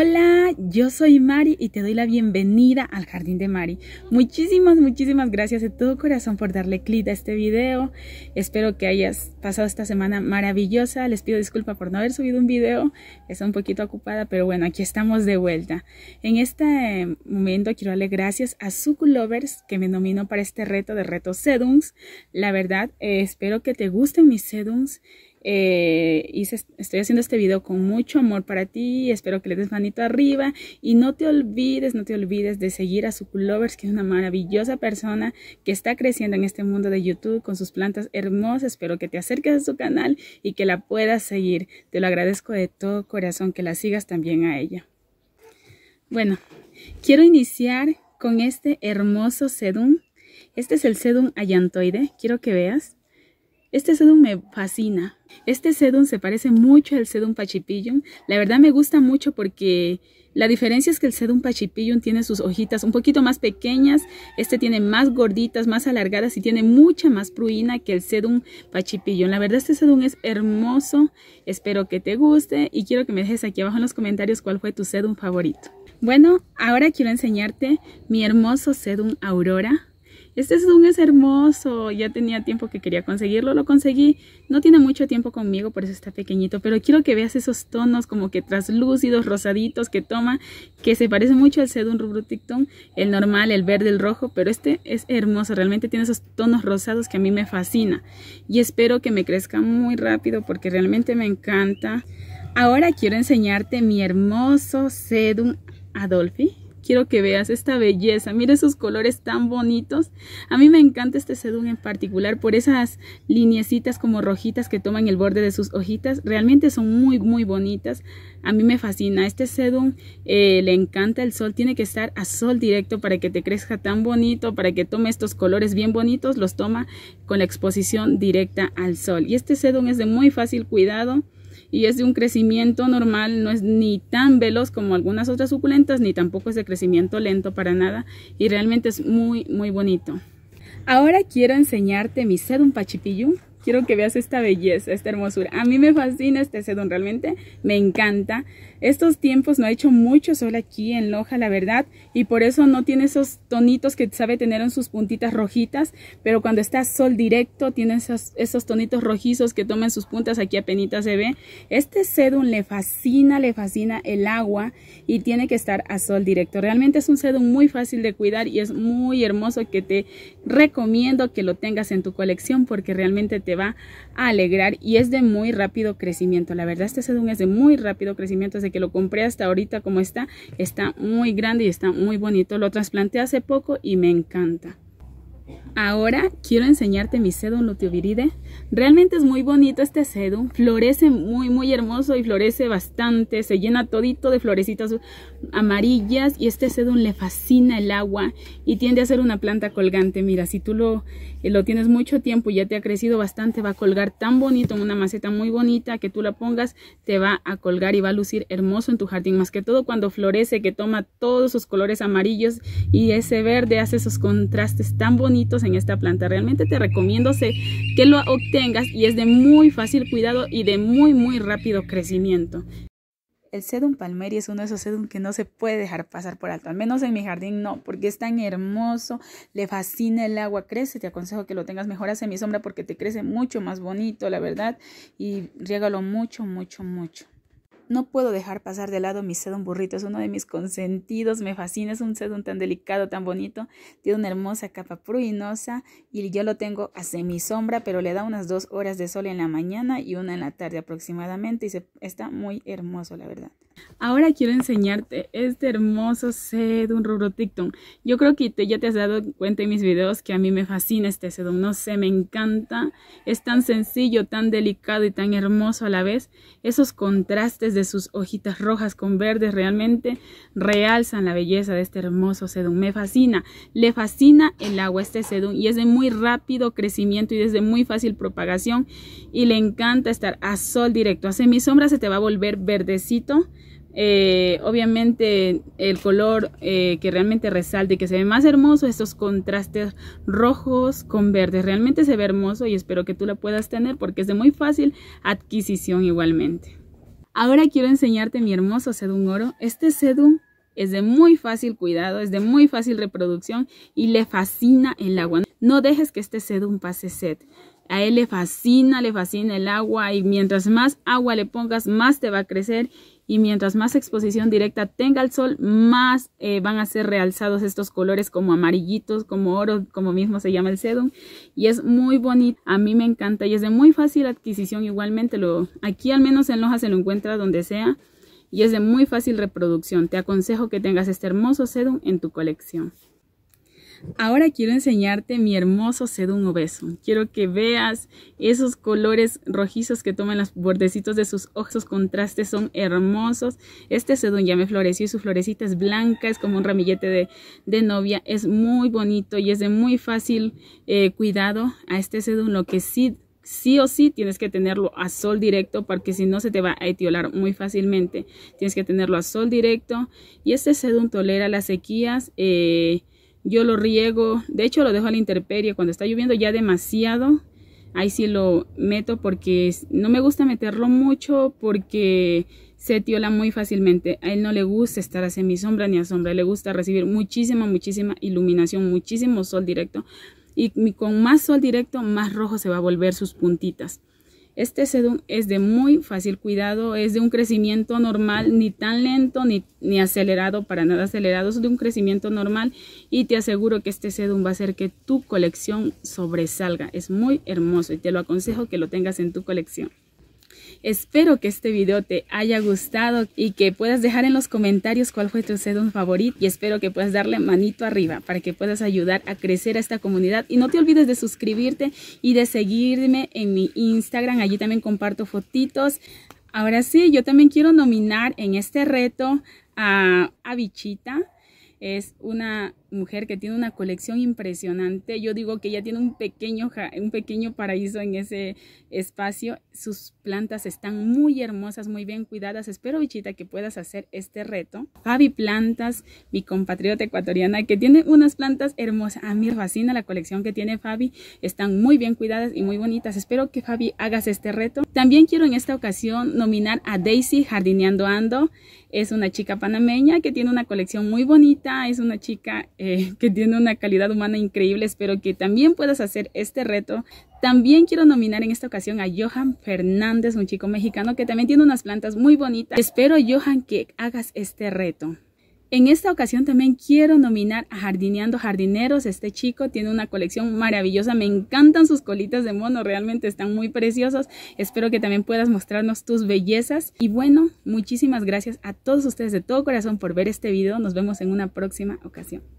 Hola, yo soy Mari y te doy la bienvenida al Jardín de Mari. Muchísimas, muchísimas gracias de todo corazón por darle clic a este video. Espero que hayas pasado esta semana maravillosa. Les pido disculpa por no haber subido un video. Está un poquito ocupada, pero bueno, aquí estamos de vuelta. En este eh, momento quiero darle gracias a Lovers, que me nominó para este reto de reto Sedums. La verdad, eh, espero que te gusten mis Sedums eh, estoy haciendo este video con mucho amor para ti, espero que le des manito arriba y no te olvides, no te olvides de seguir a Lovers, que es una maravillosa persona que está creciendo en este mundo de YouTube con sus plantas hermosas, espero que te acerques a su canal y que la puedas seguir, te lo agradezco de todo corazón, que la sigas también a ella. Bueno, quiero iniciar con este hermoso sedum, este es el sedum allantoide, quiero que veas. Este sedum me fascina. Este sedum se parece mucho al sedum pachipillum. La verdad me gusta mucho porque la diferencia es que el sedum pachipillum tiene sus hojitas un poquito más pequeñas. Este tiene más gorditas, más alargadas y tiene mucha más pruina que el sedum pachipillum. La verdad este sedum es hermoso. Espero que te guste y quiero que me dejes aquí abajo en los comentarios cuál fue tu sedum favorito. Bueno, ahora quiero enseñarte mi hermoso sedum aurora. Este Zoom es hermoso, ya tenía tiempo que quería conseguirlo, lo conseguí. No tiene mucho tiempo conmigo, por eso está pequeñito, pero quiero que veas esos tonos como que traslúcidos, rosaditos que toma, que se parece mucho al Sedum Rubrutictum, el normal, el verde, el rojo, pero este es hermoso, realmente tiene esos tonos rosados que a mí me fascina. Y espero que me crezca muy rápido porque realmente me encanta. Ahora quiero enseñarte mi hermoso Sedum Adolfi quiero que veas esta belleza. Mira esos colores tan bonitos. A mí me encanta este sedum en particular por esas lineecitas como rojitas que toman el borde de sus hojitas. Realmente son muy, muy bonitas. A mí me fascina. Este sedum eh, le encanta el sol. Tiene que estar a sol directo para que te crezca tan bonito, para que tome estos colores bien bonitos. Los toma con la exposición directa al sol. Y este sedum es de muy fácil cuidado y es de un crecimiento normal, no es ni tan veloz como algunas otras suculentas, ni tampoco es de crecimiento lento para nada y realmente es muy muy bonito. Ahora quiero enseñarte mi sedum pachipillum quiero que veas esta belleza, esta hermosura. A mí me fascina este sedón, realmente me encanta. Estos tiempos no ha hecho mucho sol aquí en Loja, la verdad, y por eso no tiene esos tonitos que sabe tener en sus puntitas rojitas, pero cuando está sol directo tiene esos, tonitos rojizos que toman sus puntas, aquí apenas se ve. Este sedum le fascina, le fascina el agua y tiene que estar a sol directo. Realmente es un sedum muy fácil de cuidar y es muy hermoso que te recomiendo que lo tengas en tu colección porque realmente te va a alegrar y es de muy rápido crecimiento. La verdad, este sedum es de muy rápido crecimiento. Desde que lo compré hasta ahorita como está, está muy grande y está muy bonito. Lo trasplanté hace poco y me encanta. Ahora quiero enseñarte mi sedum luteoviride. Realmente es muy bonito este sedum, florece muy muy hermoso y florece bastante, se llena todito de florecitas amarillas y este sedum le fascina el agua y tiende a ser una planta colgante. Mira, si tú lo, eh, lo tienes mucho tiempo y ya te ha crecido bastante, va a colgar tan bonito en una maceta muy bonita que tú la pongas, te va a colgar y va a lucir hermoso en tu jardín. Más que todo cuando florece, que toma todos sus colores amarillos y ese verde hace esos contrastes tan bonitos en esta planta. Realmente te recomiendo que lo obtengas y es de muy fácil cuidado y de muy muy rápido crecimiento. El sedum palmeri es uno de esos sedum que no se puede dejar pasar por alto, al menos en mi jardín no, porque es tan hermoso, le fascina el agua, crece, te aconsejo que lo tengas mejor mi sombra porque te crece mucho más bonito, la verdad, y riégalo mucho, mucho, mucho. No puedo dejar pasar de lado mi sedum burrito, es uno de mis consentidos, me fascina, es un sedum tan delicado, tan bonito, tiene una hermosa capa pruinosa y yo lo tengo a semi sombra, pero le da unas dos horas de sol en la mañana y una en la tarde aproximadamente y se, está muy hermoso, la verdad. Ahora quiero enseñarte este hermoso sedum rurotictum. Yo creo que ya te has dado cuenta en mis videos que a mí me fascina este sedum. No sé, me encanta. Es tan sencillo, tan delicado y tan hermoso a la vez. Esos contrastes de sus hojitas rojas con verdes realmente realzan la belleza de este hermoso sedum. Me fascina. Le fascina el agua este sedum y es de muy rápido crecimiento y es de muy fácil propagación. Y le encanta estar a sol directo. Hace mi sombra se te va a volver verdecito eh, obviamente el color eh, que realmente resalte, que se ve más hermoso, estos contrastes rojos con verdes, realmente se ve hermoso y espero que tú la puedas tener porque es de muy fácil adquisición igualmente. Ahora quiero enseñarte mi hermoso sedum oro. Este sedum es de muy fácil cuidado, es de muy fácil reproducción y le fascina el agua. No dejes que este sedum pase sed. A él le fascina, le fascina el agua y mientras más agua le pongas, más te va a crecer y mientras más exposición directa tenga el sol, más eh, van a ser realzados estos colores como amarillitos, como oro, como mismo se llama el sedum y es muy bonito, a mí me encanta y es de muy fácil adquisición igualmente, lo, aquí al menos en Loja se lo encuentra donde sea y es de muy fácil reproducción, te aconsejo que tengas este hermoso sedum en tu colección. Ahora quiero enseñarte mi hermoso Sedum obeso. Quiero que veas esos colores rojizos que toman los bordecitos de sus ojos. contrastes son hermosos. Este Sedum ya me floreció y su florecita es blanca. Es como un ramillete de, novia. Es muy bonito y es de muy fácil eh, cuidado a este Sedum. Lo que sí sí o sí tienes que tenerlo a sol directo porque si no se te va a etiolar muy fácilmente. Tienes que tenerlo a sol directo y este sedum tolera las sequías eh, yo lo riego, de hecho lo dejo a la intemperie, cuando está lloviendo ya demasiado, ahí sí lo meto porque no me gusta meterlo mucho porque se tiola muy fácilmente. A él no le gusta estar a semisombra ni a sombra, le gusta recibir muchísima, muchísima iluminación, muchísimo sol directo. Y con más sol directo, más rojo se va a volver sus puntitas. Este sedum es de muy fácil cuidado, es de un crecimiento normal, ni tan lento ni, ni acelerado, para nada acelerado, es de un crecimiento normal y te aseguro que este sedum va a hacer que tu colección sobresalga. Es muy hermoso y te lo aconsejo que lo tengas en tu colección. Espero que este video te haya gustado y que puedas dejar en los comentarios cuál fue tu sedón favorito y espero que puedas darle manito arriba para que puedas ayudar a crecer a esta comunidad y no te olvides de suscribirte y de seguirme en mi Instagram, allí también comparto fotitos. Ahora sí, yo también quiero nominar en este reto a, a Bichita, es una mujer que tiene una colección impresionante. Yo digo que ella tiene un pequeño, un pequeño paraíso en ese espacio. Sus plantas están muy hermosas, muy bien cuidadas. Espero, bichita, que puedas hacer este reto. Fabi Plantas, mi compatriota ecuatoriana, que tiene unas plantas hermosas. A mí me fascina la colección que tiene Fabi. Están muy bien cuidadas y muy bonitas. Espero que Fabi hagas este reto. También quiero en esta ocasión nominar a Daisy Jardineando Ando. Es una chica panameña que tiene una colección muy bonita es una chica eh, que tiene una calidad humana increíble. Espero que también puedas hacer este reto. También quiero nominar en esta ocasión a Johan Fernández, un chico mexicano que también tiene unas plantas muy bonitas. Espero, Johan, que hagas este reto. En esta ocasión también quiero nominar a Jardineando Jardineros. Este chico tiene una colección maravillosa. Me encantan sus colitas de mono. Realmente están muy preciosos. Espero que también puedas mostrarnos tus bellezas. Y bueno, muchísimas gracias a todos ustedes de todo corazón por ver este video. Nos vemos en una próxima ocasión.